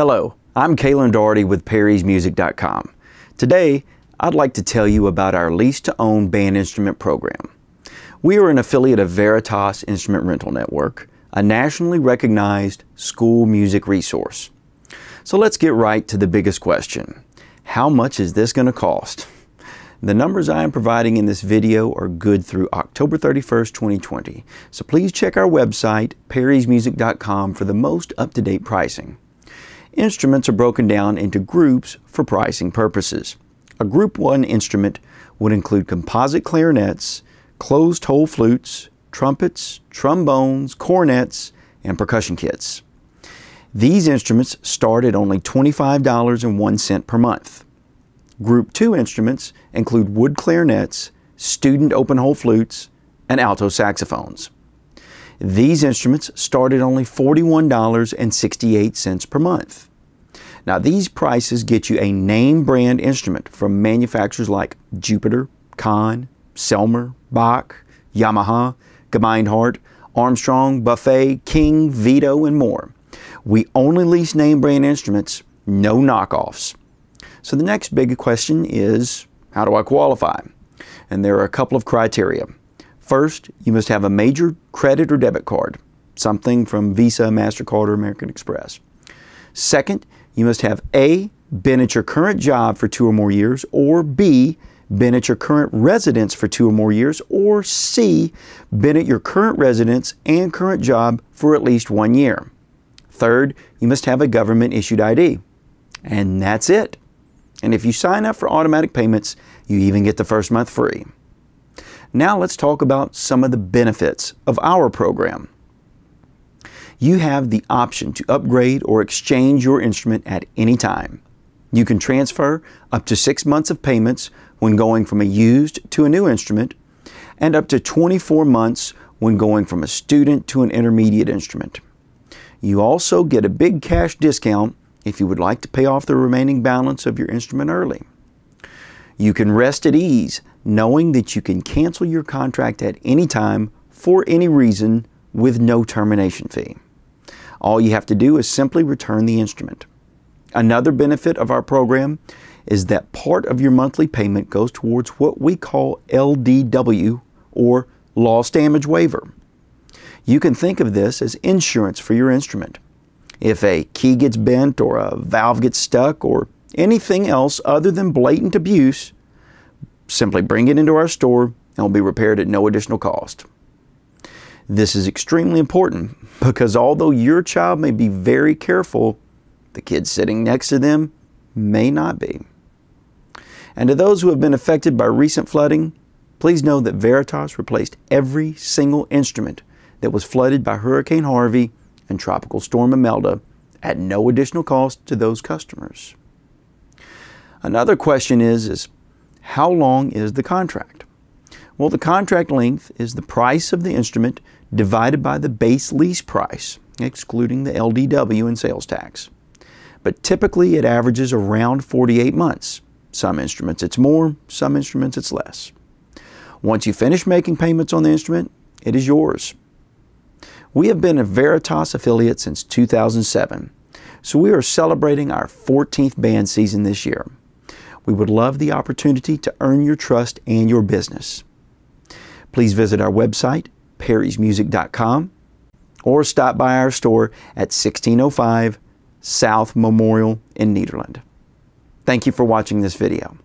Hello, I'm Kalen Doherty with Perry'sMusic.com. Today, I'd like to tell you about our lease to own band instrument program. We are an affiliate of Veritas Instrument Rental Network, a nationally recognized school music resource. So let's get right to the biggest question. How much is this going to cost? The numbers I am providing in this video are good through October 31st, 2020, so please check our website, perrysmusic.com, for the most up-to-date pricing. Instruments are broken down into groups for pricing purposes. A Group 1 instrument would include composite clarinets, closed hole flutes, trumpets, trombones, cornets, and percussion kits. These instruments start at only $25.01 per month. Group 2 instruments include wood clarinets, student open hole flutes, and alto saxophones. These instruments start at only $41.68 per month. Now, these prices get you a name brand instrument from manufacturers like Jupiter, Kahn, Selmer, Bach, Yamaha, Gemeinhardt, Armstrong, Buffet, King, Vito, and more. We only lease name brand instruments, no knockoffs. So the next big question is how do I qualify? And there are a couple of criteria. First, you must have a major credit or debit card, something from Visa, MasterCard, or American Express. Second, you must have A, been at your current job for two or more years, or B, been at your current residence for two or more years, or C, been at your current residence and current job for at least one year. Third, you must have a government issued ID. And that's it. And if you sign up for automatic payments, you even get the first month free. Now let's talk about some of the benefits of our program you have the option to upgrade or exchange your instrument at any time. You can transfer up to six months of payments when going from a used to a new instrument, and up to 24 months when going from a student to an intermediate instrument. You also get a big cash discount if you would like to pay off the remaining balance of your instrument early. You can rest at ease knowing that you can cancel your contract at any time for any reason with no termination fee. All you have to do is simply return the instrument. Another benefit of our program is that part of your monthly payment goes towards what we call LDW or loss damage waiver. You can think of this as insurance for your instrument. If a key gets bent or a valve gets stuck or anything else other than blatant abuse, simply bring it into our store and it will be repaired at no additional cost. This is extremely important because although your child may be very careful, the kid sitting next to them may not be. And to those who have been affected by recent flooding, please know that Veritas replaced every single instrument that was flooded by Hurricane Harvey and Tropical Storm Imelda at no additional cost to those customers. Another question is, is how long is the contract? Well, the contract length is the price of the instrument divided by the base lease price, excluding the LDW and sales tax. But typically it averages around 48 months. Some instruments it's more, some instruments it's less. Once you finish making payments on the instrument, it is yours. We have been a Veritas affiliate since 2007, so we are celebrating our 14th band season this year. We would love the opportunity to earn your trust and your business. Please visit our website, perrysmusic.com or stop by our store at 1605 South Memorial in Nederland. Thank you for watching this video.